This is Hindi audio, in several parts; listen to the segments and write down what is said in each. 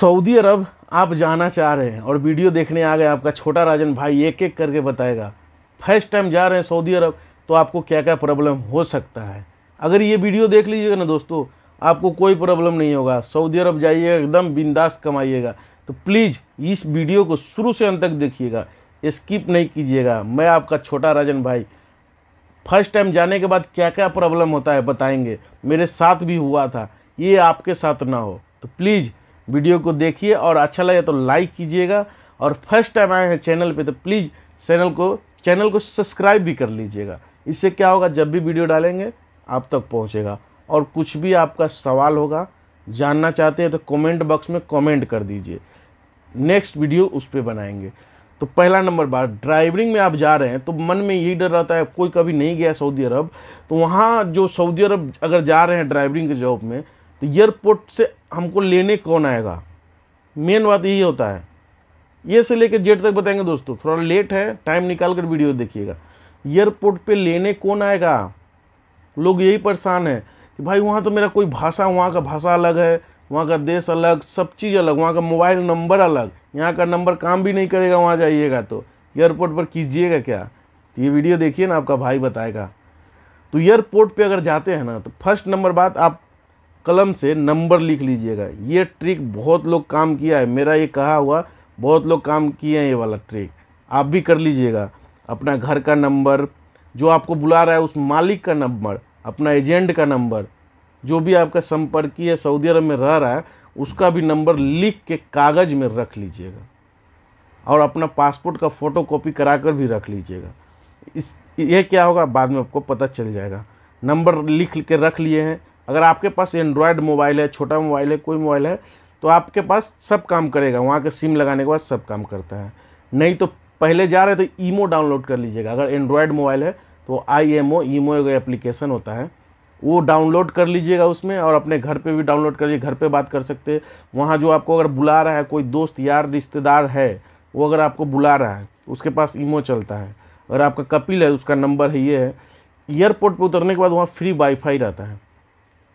सऊदी अरब आप जाना चाह रहे हैं और वीडियो देखने आ गए आपका छोटा राजन भाई एक एक करके बताएगा फर्स्ट टाइम जा रहे हैं सऊदी अरब तो आपको क्या क्या प्रॉब्लम हो सकता है अगर ये वीडियो देख लीजिएगा ना दोस्तों आपको कोई प्रॉब्लम नहीं होगा सऊदी अरब जाइएगा एकदम बिंदास कमाइएगा तो प्लीज़ इस वीडियो को शुरू से अंत तक देखिएगा स्किप नहीं कीजिएगा मैं आपका छोटा राजन भाई फर्स्ट टाइम जाने के बाद क्या क्या प्रॉब्लम होता है बताएंगे मेरे साथ भी हुआ था ये आपके साथ ना हो तो प्लीज़ वीडियो को देखिए और अच्छा लगे तो लाइक कीजिएगा और फर्स्ट टाइम आए हैं चैनल पे तो प्लीज़ चैनल को चैनल को सब्सक्राइब भी कर लीजिएगा इससे क्या होगा जब भी वीडियो डालेंगे आप तक पहुँचेगा और कुछ भी आपका सवाल होगा जानना चाहते हैं तो कॉमेंट बॉक्स में कॉमेंट कर दीजिए नेक्स्ट वीडियो उस पर बनाएंगे तो पहला नंबर बात ड्राइवरिंग में आप जा रहे हैं तो मन में यही डर रहता है कोई कभी नहीं गया सऊदी अरब तो वहाँ जो सऊदी अरब अगर जा रहे हैं ड्राइवरिंग के जॉब में तो एयरपोर्ट से हमको लेने कौन आएगा मेन बात यही होता है ये से लेकर जेट तक बताएंगे दोस्तों थोड़ा लेट है टाइम निकाल कर वीडियो देखिएगा एयरपोर्ट पे लेने कौन आएगा लोग यही परेशान हैं कि भाई वहाँ तो मेरा कोई भाषा वहाँ का भाषा अलग है वहाँ का देश अलग सब चीज़ अलग वहाँ का मोबाइल नंबर अलग यहाँ का नंबर काम भी नहीं करेगा वहाँ जाइएगा तो एयरपोर्ट पर कीजिएगा क्या तो ये वीडियो देखिए ना आपका भाई बताएगा तो एयरपोर्ट पे अगर जाते हैं ना तो फर्स्ट नंबर बात आप कलम से नंबर लिख लीजिएगा ये ट्रिक बहुत लोग काम किया है मेरा ये कहा हुआ बहुत लोग काम किए हैं ये वाला ट्रिक आप भी कर लीजिएगा अपना घर का नंबर जो आपको बुला रहा है उस मालिक का नंबर अपना एजेंट का नंबर जो भी आपका संपर्कीय सऊदी अरब में रह रहा है उसका भी नंबर लिख के कागज़ में रख लीजिएगा और अपना पासपोर्ट का फ़ोटो कॉपी करा कर भी रख लीजिएगा इस ये क्या होगा बाद में आपको पता चल जाएगा नंबर लिख के रख लिए हैं अगर आपके पास एंड्रॉयड मोबाइल है छोटा मोबाइल है कोई मोबाइल है तो आपके पास सब काम करेगा वहाँ के सिम लगाने के बाद सब काम करता है नहीं तो पहले जा रहे तो ईमो डाउनलोड कर लीजिएगा अगर एंड्रॉयड मोबाइल है तो आई एम ओ ईमो एक एप्लीकेशन होता है वो डाउनलोड कर लीजिएगा उसमें और अपने घर पे भी डाउनलोड करिए घर पे बात कर सकते हैं वहाँ जो आपको अगर बुला रहा है कोई दोस्त यार रिश्तेदार है वो अगर आपको बुला रहा है उसके पास ईमो चलता है अगर आपका कपिल है उसका नंबर है ये है एयरपोर्ट पर उतरने के बाद वहाँ फ्री वाईफाई रहता है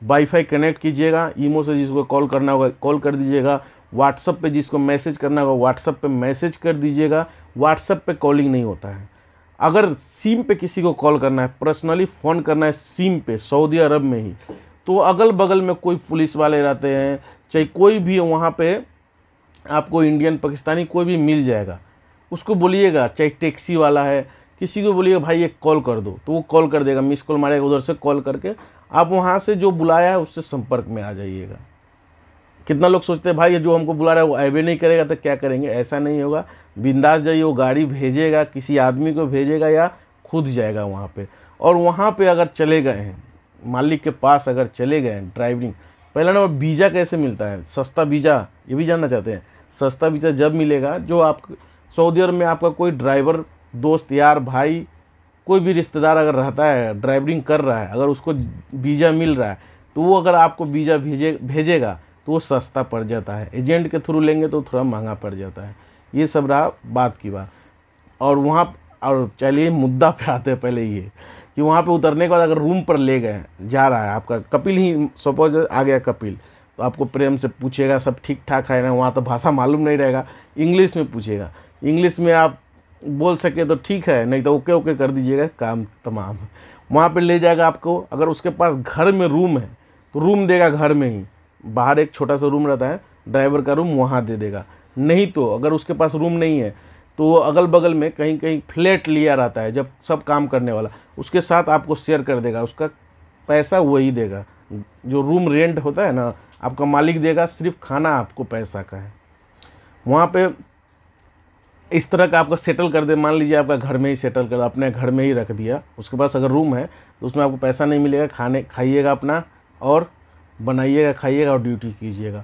वाईफाई कनेक्ट कीजिएगा ईमो से जिसको कॉल करना होगा कॉल कर दीजिएगा व्हाट्सअप पे जिसको मैसेज करना होगा व्हाट्सअप पे मैसेज कर दीजिएगा व्हाट्सअप पे कॉलिंग नहीं होता है अगर सिम पे किसी को कॉल करना है पर्सनली फ़ोन करना है सिम पे सऊदी अरब में ही तो अगल बगल में कोई पुलिस वाले रहते हैं चाहे कोई भी वहाँ पर आपको इंडियन पाकिस्तानी कोई भी मिल जाएगा उसको बोलिएगा चाहे टैक्सी वाला है किसी को बोलिएगा भाई एक कॉल कर दो तो वो कॉल कर देगा मिस कॉल मारेगा उधर से कॉल करके आप वहाँ से जो बुलाया है उससे संपर्क में आ जाइएगा कितना लोग सोचते हैं भाई ये जो हमको बुला रहा है वो अवे नहीं करेगा तो क्या करेंगे ऐसा नहीं होगा बिंदास जाइए वो गाड़ी भेजेगा किसी आदमी को भेजेगा या खुद जाएगा वहाँ पे और वहाँ पे अगर चले गए हैं मालिक के पास अगर चले गए हैं ड्राइविंग पहला नंबर वीज़ा कैसे मिलता है सस्ता वीज़ा ये भी जानना चाहते हैं सस्ता वीज़ा जब मिलेगा जो आप सऊदी अरब में आपका कोई ड्राइवर दोस्त यार भाई कोई भी रिश्तेदार अगर रहता है ड्राइवरिंग कर रहा है अगर उसको वीज़ा मिल रहा है तो वो अगर आपको वीज़ा भेजे भेजेगा तो वो सस्ता पड़ जाता है एजेंट के थ्रू लेंगे तो थोड़ा महंगा पड़ जाता है ये सब रहा बात की बात और वहाँ और चलिए मुद्दा पे आते हैं पहले ये कि वहाँ पे उतरने के बाद अगर रूम पर ले गए जा रहा है आपका कपिल ही सपोज आ गया कपिल तो आपको प्रेम से पूछेगा सब ठीक ठाक है ना वहाँ तो भाषा मालूम नहीं रहेगा इंग्लिश में पूछेगा इंग्लिश में आप बोल सके तो ठीक है नहीं तो ओके ओके कर दीजिएगा काम तमाम वहाँ पर ले जाएगा आपको अगर उसके पास घर में रूम है तो रूम देगा घर में ही बाहर एक छोटा सा रूम रहता है ड्राइवर का रूम वहाँ दे देगा नहीं तो अगर उसके पास रूम नहीं है तो वो अगल बगल में कहीं कहीं फ्लैट लिया रहता है जब सब काम करने वाला उसके साथ आपको शेयर कर देगा उसका पैसा वही देगा जो रूम रेंट होता है ना आपका मालिक देगा सिर्फ खाना आपको पैसा का है वहाँ पे इस तरह का आपका सेटल कर दे मान लीजिए आपका घर में ही सेटल कर अपने घर में ही रख दिया उसके पास अगर रूम है तो उसमें आपको पैसा नहीं मिलेगा खाने खाइएगा अपना और बनाइएगा खाइएगा और ड्यूटी कीजिएगा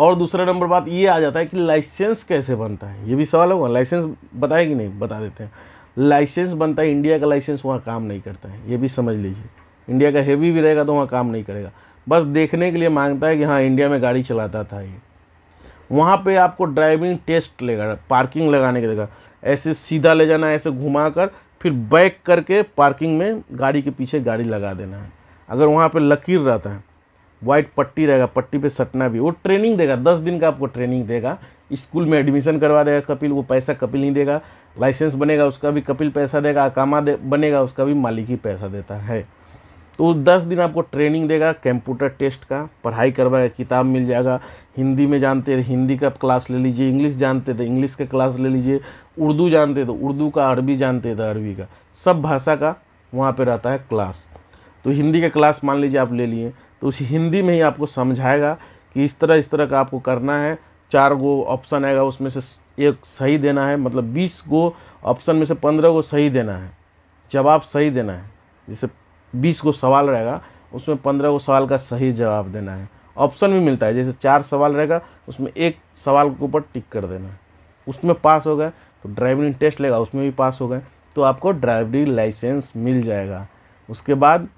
और दूसरा नंबर बात ये आ जाता है कि लाइसेंस कैसे बनता है ये भी सवाल होगा लाइसेंस बताए कि नहीं बता देते हैं लाइसेंस बनता है इंडिया का लाइसेंस वहाँ काम नहीं करता है ये भी समझ लीजिए इंडिया का हेवी भी रहेगा तो वहाँ काम नहीं करेगा बस देखने के लिए मांगता है कि हाँ इंडिया में गाड़ी चलाता था ये वहाँ पे आपको ड्राइविंग टेस्ट लेगा पार्किंग लगाने की जगह ऐसे सीधा ले जाना है ऐसे घुमा कर फिर बैक करके पार्किंग में गाड़ी के पीछे गाड़ी लगा देना है अगर वहाँ पे लकीर रहता है वाइट पट्टी रहेगा पट्टी पे सटना भी वो ट्रेनिंग देगा दस दिन का आपको ट्रेनिंग देगा स्कूल में एडमिशन करवा देगा कपिल वो पैसा कपिल नहीं देगा लाइसेंस बनेगा उसका भी कपिल पैसा देगा अकामा दे, बनेगा उसका भी मालिक ही पैसा देता है तो उस दस दिन आपको ट्रेनिंग देगा कंप्यूटर टेस्ट का पढ़ाई करवाएगा किताब मिल जाएगा हिंदी में जानते थे हिंदी का क्लास ले लीजिए इंग्लिश जानते थे इंग्लिश का क्लास ले लीजिए उर्दू जानते थे तो उर्दू का अरबी जानते थे तो अरबी का सब भाषा का वहाँ पर रहता है क्लास तो हिंदी का क्लास मान लीजिए आप ले लिए तो उस हिंदी में ही आपको समझाएगा कि इस तरह इस तरह का आपको करना है चार गो ऑप्शन आएगा उसमें से एक सही देना है मतलब बीस गो ऑप्शन में से पंद्रह गो सही देना है जवाब सही देना है जैसे बीस को सवाल रहेगा उसमें पंद्रह को सवाल का सही जवाब देना है ऑप्शन भी मिलता है जैसे चार सवाल रहेगा उसमें एक सवाल के ऊपर टिक कर देना है उसमें पास हो गए तो ड्राइविंग टेस्ट लेगा उसमें भी पास हो गए तो आपको ड्राइविंग लाइसेंस मिल जाएगा उसके बाद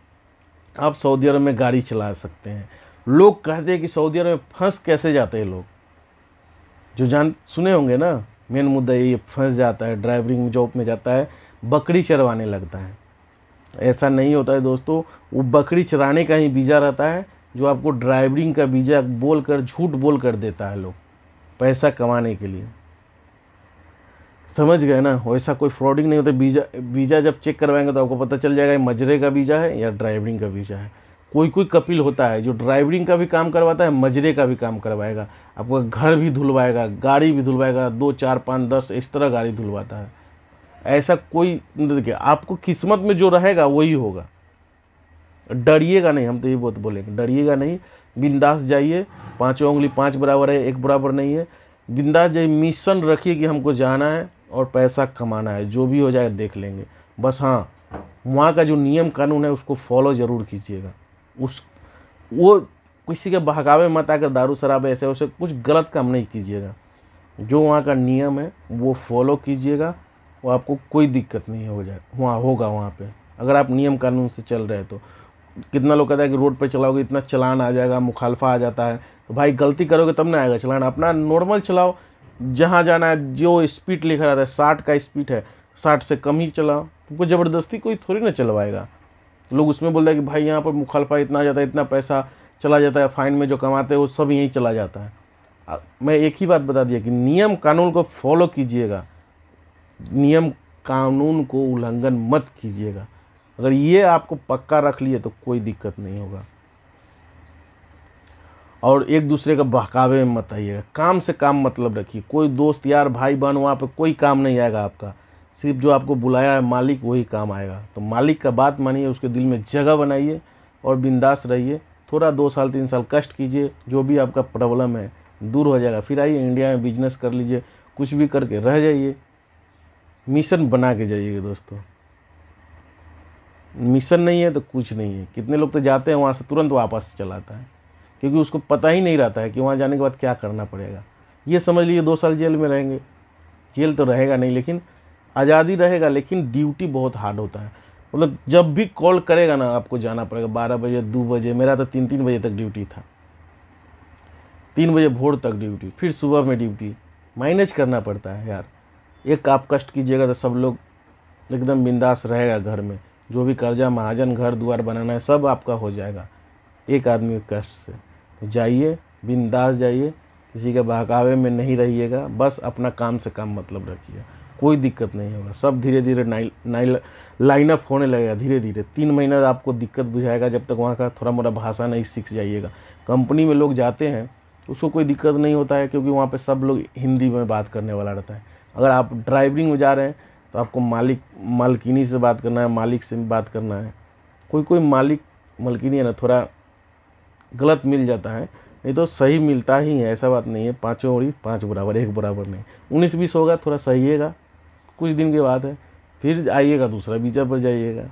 आप सऊदी अरब में गाड़ी चला सकते हैं लोग कहते हैं कि सऊदी अरब में फंस कैसे जाते हैं लोग जो जान सुने होंगे ना मेन मुद्दा ये फंस जाता है ड्राइविंग जॉब में जाता है बकरी चरवाने लगता है ऐसा नहीं होता है दोस्तों वो बकरी चराने का ही बीजा रहता है जो आपको ड्राइवरिंग का वीज़ा बोल कर झूठ बोल कर देता है लोग पैसा कमाने के लिए समझ गए ना वैसा कोई फ्रॉडिंग नहीं होता बीजा बीजा जब चेक करवाएंगे तो आपको पता चल जाएगा मजरे का बीजा है या ड्राइवरिंग का बीजा है कोई कोई कपिल होता है जो ड्राइवरिंग का भी काम करवाता है मजरे का भी काम करवाएगा आपका घर भी धुलवाएगा गाड़ी भी धुलवाएगा दो चार पाँच दस इस तरह गाड़ी धुलवाता है ऐसा कोई देखिए मतलब आपको किस्मत में जो रहेगा वही होगा डरिएगा नहीं हम तो ये बहुत बोलेंगे डरिएगा नहीं बिंदास जाइए पाँचों उंगली पाँच बराबर है एक बराबर नहीं है बिंदास जाइए मिशन रखिए कि हमको जाना है और पैसा कमाना है जो भी हो जाए देख लेंगे बस हाँ वहाँ का जो नियम कानून है उसको फॉलो ज़रूर कीजिएगा उस वो किसी के बहकावे मत आकर दारू शराब ऐसे वैसे कुछ गलत काम नहीं कीजिएगा जो वहाँ का नियम है वो फॉलो कीजिएगा वो आपको कोई दिक्कत नहीं हो जाए वहाँ होगा वहाँ पे अगर आप नियम कानून से चल रहे हैं तो कितना लोग कहता है कि रोड पर चलाओगे इतना चलान आ जाएगा मुखालफा आ जाता है तो भाई गलती करोगे तब ना आएगा चलान अपना नॉर्मल चलाओ जहाँ जाना है जो स्पीड लिखा रहता है साठ का स्पीड है साठ से कम ही चलाओ तुमको ज़बरदस्ती कोई थोड़ी ना चलवाएगा तो लोग उसमें बोलते हैं कि भाई यहाँ पर मुखालफा इतना आ जाता है इतना पैसा चला जाता है फ़ाइन में जो कमाते हैं वो सब यहीं चला जाता है मैं एक ही बात बता दिया कि नियम कानून को फॉलो कीजिएगा नियम कानून को उल्लंघन मत कीजिएगा अगर ये आपको पक्का रख लिए तो कोई दिक्कत नहीं होगा और एक दूसरे का बहकावे में मत आइएगा काम से काम मतलब रखिए कोई दोस्त यार भाई बहन वहाँ पर कोई काम नहीं आएगा आपका सिर्फ जो आपको बुलाया है मालिक वही काम आएगा तो मालिक का बात मानिए उसके दिल में जगह बनाइए और बिंदास रहिए थोड़ा दो साल तीन साल कष्ट कीजिए जो भी आपका प्रॉब्लम है दूर हो जाएगा फिर आइए इंडिया में बिजनेस कर लीजिए कुछ भी करके रह जाइए मिशन बना के जाइएगा दोस्तों मिशन नहीं है तो कुछ नहीं है कितने लोग तो जाते हैं वहाँ से तुरंत वापस चलाता है क्योंकि उसको पता ही नहीं रहता है कि वहाँ जाने के बाद क्या करना पड़ेगा ये समझ लीजिए दो साल जेल में रहेंगे जेल तो रहेगा नहीं लेकिन आज़ादी रहेगा लेकिन ड्यूटी बहुत हार्ड होता है मतलब जब भी कॉल करेगा ना आपको जाना पड़ेगा बारह बजे दो बजे मेरा तो तीन तीन बजे तक ड्यूटी था तीन बजे भोर तक ड्यूटी फिर सुबह में ड्यूटी मैनेज करना पड़ता है यार एक आप कष्ट कीजिएगा तो सब लोग एकदम बिंदास रहेगा घर में जो भी कर्जा महाजन घर द्वार बनाना है सब आपका हो जाएगा एक आदमी के कष्ट से तो जाइए बिंदास जाइए किसी के बहकावे में नहीं रहिएगा बस अपना काम से काम मतलब रखिए कोई दिक्कत नहीं होगा सब धीरे धीरे नाइल नाइल लाइन अप होने लगेगा धीरे धीरे तीन महीना आपको दिक्कत बुझाएगा जब तक वहाँ का थोड़ा मोटा भाषा नहीं सीख जाइएगा कंपनी में लोग जाते हैं उसको कोई दिक्कत नहीं होता है क्योंकि वहाँ पे सब लोग हिंदी में बात करने वाला रहता है अगर आप ड्राइविंग में जा रहे हैं तो आपको मालिक मालकिनी से बात करना है मालिक से बात करना है कोई कोई मालिक मलकिनी है ना थोड़ा गलत मिल जाता है नहीं तो सही मिलता ही है ऐसा बात नहीं है पाँचों और ही पाँच बराबर एक बराबर नहीं उन्नीस बीस होगा थोड़ा सही हैगा कुछ दिन के बाद है फिर आइएगा दूसरा बीजा पर जाइएगा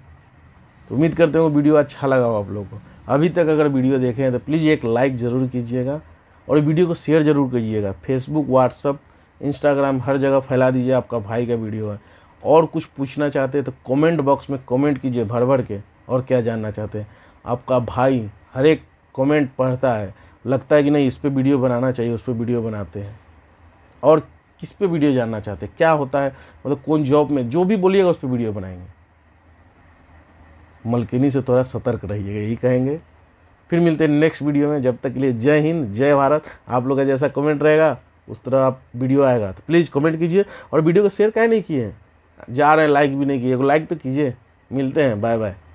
तो उम्मीद करते हो वीडियो अच्छा लगा हो आप लोग को अभी तक अगर वीडियो देखें तो प्लीज़ एक लाइक ज़रूर कीजिएगा और वीडियो को शेयर ज़रूर कीजिएगा फेसबुक व्हाट्सअप इंस्टाग्राम हर जगह फैला दीजिए आपका भाई का वीडियो है और कुछ पूछना चाहते हैं तो कमेंट बॉक्स में कमेंट कीजिए भर भर के और क्या जानना चाहते हैं आपका भाई हर एक कमेंट पढ़ता है लगता है कि नहीं इस पर वीडियो बनाना चाहिए उस पर वीडियो बनाते हैं और किस पे वीडियो जानना चाहते हैं क्या होता है मतलब कौन जॉब में जो भी बोलिएगा उस पर वीडियो बनाएंगे मलकिनी से थोड़ा सतर्क रहिएगा यही कहेंगे फिर मिलते हैं नेक्स्ट वीडियो में जब तक के लिए जय हिंद जय भारत आप लोग का जैसा कमेंट रहेगा उस तरह आप वीडियो आएगा तो प्लीज़ कमेंट कीजिए और वीडियो को शेयर क्या नहीं किए जा रहे हैं लाइक भी नहीं किए लाइक तो कीजिए मिलते हैं बाय बाय